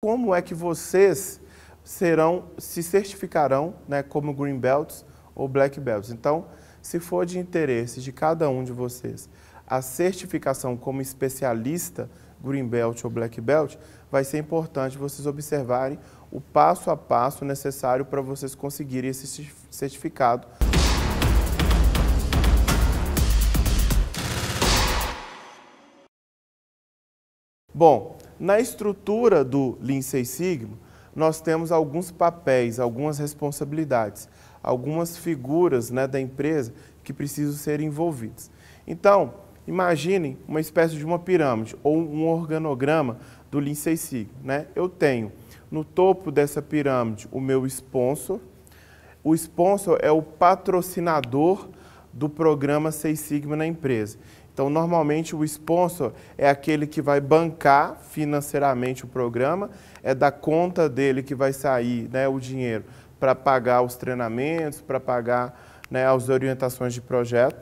Como é que vocês serão, se certificarão né, como Green Belts ou Black Belts? Então, se for de interesse de cada um de vocês a certificação como especialista Green Belt ou Black Belt, vai ser importante vocês observarem o passo a passo necessário para vocês conseguirem esse certificado. Bom, na estrutura do Lean Six Sigma, nós temos alguns papéis, algumas responsabilidades, algumas figuras né, da empresa que precisam ser envolvidas. Então, imaginem uma espécie de uma pirâmide ou um organograma do Lean Six Sigma. Né? Eu tenho no topo dessa pirâmide o meu sponsor. O sponsor é o patrocinador do programa Seis Sigma na empresa. Então, normalmente, o sponsor é aquele que vai bancar financeiramente o programa, é da conta dele que vai sair né, o dinheiro para pagar os treinamentos, para pagar né, as orientações de projeto.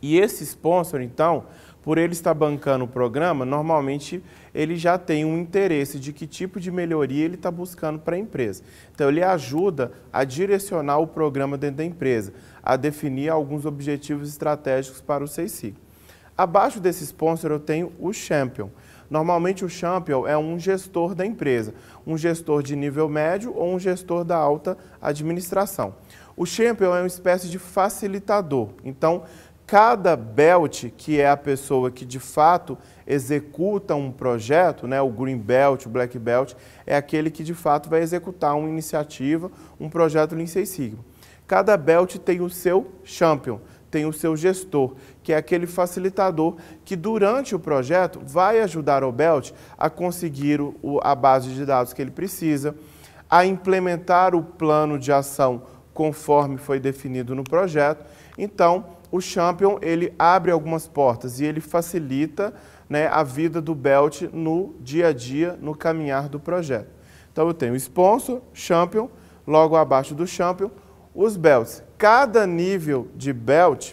E esse sponsor, então, por ele estar bancando o programa, normalmente ele já tem um interesse de que tipo de melhoria ele está buscando para a empresa. Então, ele ajuda a direcionar o programa dentro da empresa, a definir alguns objetivos estratégicos para o 6 Abaixo desse sponsor eu tenho o champion. Normalmente o champion é um gestor da empresa, um gestor de nível médio ou um gestor da alta administração. O champion é uma espécie de facilitador. Então, cada belt, que é a pessoa que de fato executa um projeto, né, o green belt, o black belt, é aquele que de fato vai executar uma iniciativa, um projeto Lean Six Sigma. Cada belt tem o seu champion tem o seu gestor, que é aquele facilitador que durante o projeto vai ajudar o Belt a conseguir o, a base de dados que ele precisa, a implementar o plano de ação conforme foi definido no projeto. Então, o Champion ele abre algumas portas e ele facilita né, a vida do Belt no dia a dia, no caminhar do projeto. Então eu tenho o sponsor, champion, logo abaixo do champion, os belts, cada nível de belt,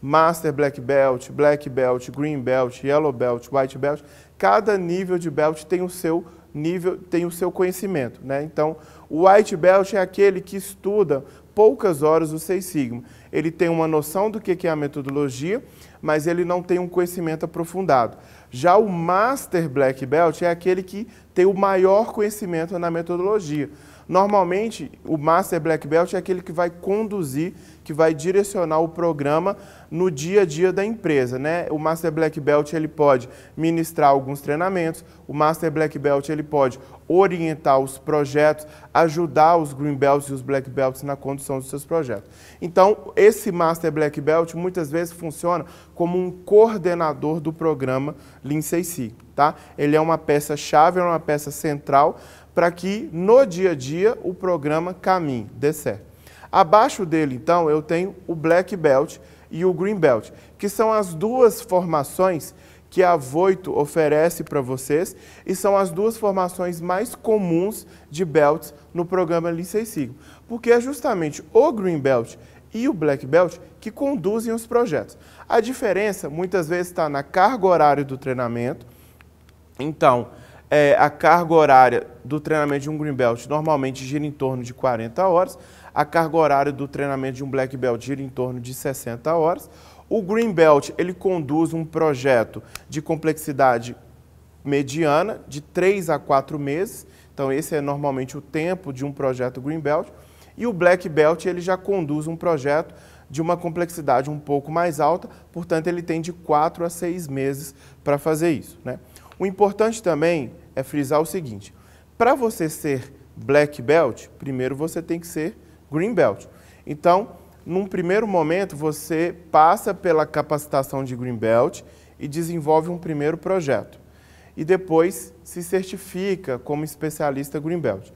Master Black Belt, Black Belt, Green Belt, Yellow Belt, White Belt, cada nível de belt tem o seu nível, tem o seu conhecimento, né? Então, o White Belt é aquele que estuda poucas horas o Seis Sigma. Ele tem uma noção do que é a metodologia, mas ele não tem um conhecimento aprofundado. Já o Master Black Belt é aquele que tem o maior conhecimento na metodologia. Normalmente, o Master Black Belt é aquele que vai conduzir, que vai direcionar o programa no dia a dia da empresa, né? O Master Black Belt ele pode ministrar alguns treinamentos, o Master Black Belt ele pode orientar os projetos, ajudar os Green Belts e os Black Belts na condução dos seus projetos. Então, esse Master Black Belt muitas vezes funciona como um coordenador do programa Lean Sigma. tá? Ele é uma peça chave, é uma peça central para que no dia a dia o programa caminhe, dê certo. Abaixo dele, então, eu tenho o Black Belt e o Green Belt, que são as duas formações que a Voito oferece para vocês e são as duas formações mais comuns de belts no programa Licei Sigma, porque é justamente o Green Belt e o Black Belt que conduzem os projetos. A diferença muitas vezes está na carga horária do treinamento, então é, a carga horária do treinamento de um Green Belt normalmente gira em torno de 40 horas, a carga horária do treinamento de um Black Belt gira em torno de 60 horas. O Green Belt ele conduz um projeto de complexidade mediana de 3 a 4 meses, então esse é normalmente o tempo de um projeto Green Belt. E o Black Belt ele já conduz um projeto de uma complexidade um pouco mais alta, portanto ele tem de 4 a 6 meses para fazer isso. Né? O importante também é frisar o seguinte: para você ser black belt, primeiro você tem que ser green belt. Então, num primeiro momento, você passa pela capacitação de green belt e desenvolve um primeiro projeto. E depois se certifica como especialista green belt.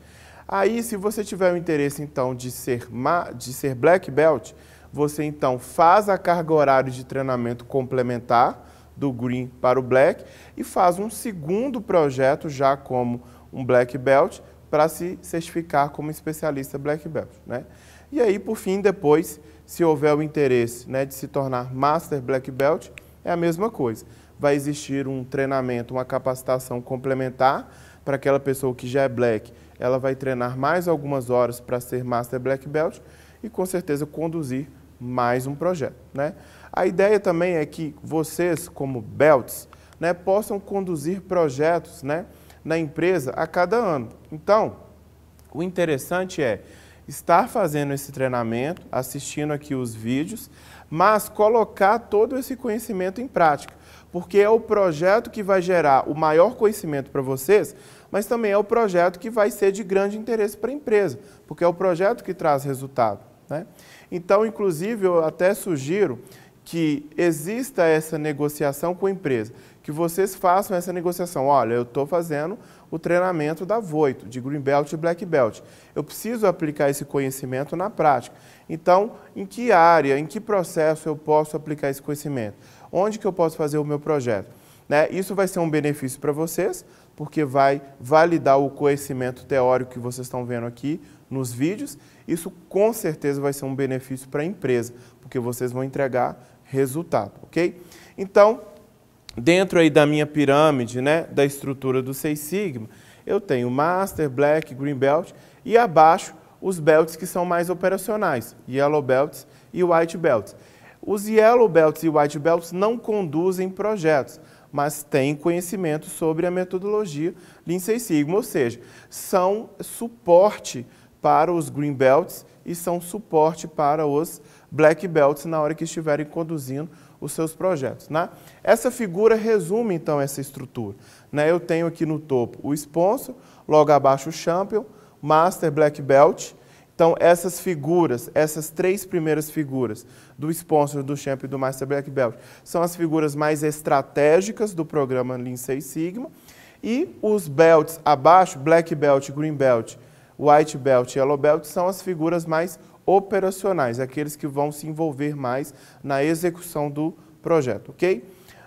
Aí, se você tiver o interesse então de ser de ser black belt, você então faz a carga horária de treinamento complementar do green para o black e faz um segundo projeto já como um black belt para se certificar como especialista black belt, né? E aí, por fim, depois, se houver o interesse né, de se tornar master black belt, é a mesma coisa. Vai existir um treinamento, uma capacitação complementar para aquela pessoa que já é black. Ela vai treinar mais algumas horas para ser master black belt e com certeza conduzir mais um projeto. Né? A ideia também é que vocês, como belts, né, possam conduzir projetos né, na empresa a cada ano. Então, o interessante é estar fazendo esse treinamento, assistindo aqui os vídeos, mas colocar todo esse conhecimento em prática, porque é o projeto que vai gerar o maior conhecimento para vocês, mas também é o projeto que vai ser de grande interesse para a empresa, porque é o projeto que traz resultado. Né? Então, inclusive, eu até sugiro que exista essa negociação com a empresa, que vocês façam essa negociação. Olha, eu estou fazendo o treinamento da Voito, de Green Belt e Black Belt. Eu preciso aplicar esse conhecimento na prática. Então, em que área, em que processo eu posso aplicar esse conhecimento? Onde que eu posso fazer o meu projeto? Né? Isso vai ser um benefício para vocês, porque vai validar o conhecimento teórico que vocês estão vendo aqui nos vídeos, isso com certeza vai ser um benefício para a empresa, porque vocês vão entregar resultado, ok? Então, dentro aí da minha pirâmide, né, da estrutura do Seis Sigma, eu tenho Master, Black, Green Belt e abaixo os belts que são mais operacionais, Yellow Belts e White Belts. Os Yellow Belts e White Belts não conduzem projetos, mas têm conhecimento sobre a metodologia Lean Six Sigma, ou seja, são suporte para os green belts e são suporte para os black belts na hora que estiverem conduzindo os seus projetos. Né? Essa figura resume então essa estrutura. Né? Eu tenho aqui no topo o sponsor, logo abaixo o champion, master, black belt. Então essas figuras, essas três primeiras figuras do sponsor, do champion e do master black belt são as figuras mais estratégicas do programa Lean Six Sigma. E os belts abaixo, black belt, green belt White Belt e Yellow Belt são as figuras mais operacionais, aqueles que vão se envolver mais na execução do projeto, ok?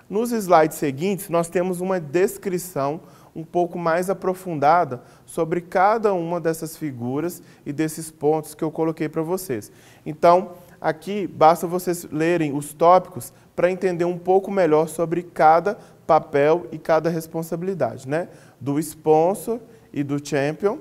Nos slides seguintes, nós temos uma descrição um pouco mais aprofundada sobre cada uma dessas figuras e desses pontos que eu coloquei para vocês. Então, aqui basta vocês lerem os tópicos para entender um pouco melhor sobre cada papel e cada responsabilidade, né? Do sponsor e do champion,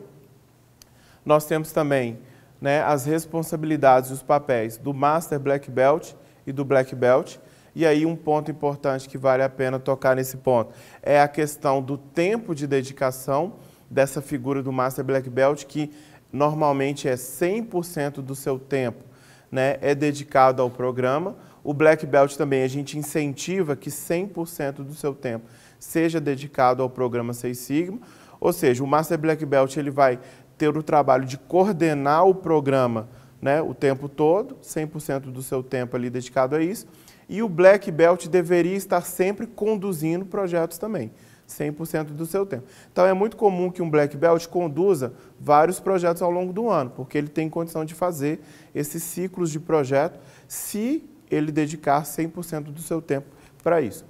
nós temos também né, as responsabilidades e os papéis do Master Black Belt e do Black Belt. E aí um ponto importante que vale a pena tocar nesse ponto é a questão do tempo de dedicação dessa figura do Master Black Belt, que normalmente é 100% do seu tempo né, é dedicado ao programa. O Black Belt também, a gente incentiva que 100% do seu tempo seja dedicado ao programa Seis Sigma, ou seja, o Master Black Belt ele vai ter o trabalho de coordenar o programa né, o tempo todo, 100% do seu tempo ali dedicado a isso, e o Black Belt deveria estar sempre conduzindo projetos também, 100% do seu tempo. Então é muito comum que um Black Belt conduza vários projetos ao longo do ano, porque ele tem condição de fazer esses ciclos de projeto se ele dedicar 100% do seu tempo para isso.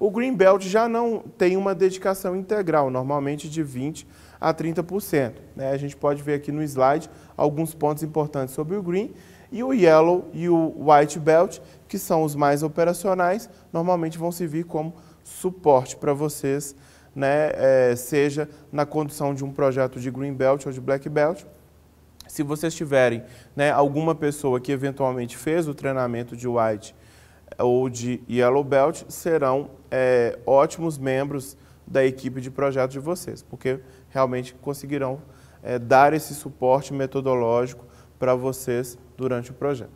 O Green Belt já não tem uma dedicação integral, normalmente de 20% a 30%. Né? A gente pode ver aqui no slide alguns pontos importantes sobre o green e o yellow e o white belt, que são os mais operacionais, normalmente vão servir como suporte para vocês, né? É, seja na condução de um projeto de green belt ou de black belt. Se vocês tiverem né, alguma pessoa que eventualmente fez o treinamento de white é, ou de yellow belt, serão é, ótimos membros da equipe de projeto de vocês, porque realmente conseguirão é, dar esse suporte metodológico para vocês durante o projeto.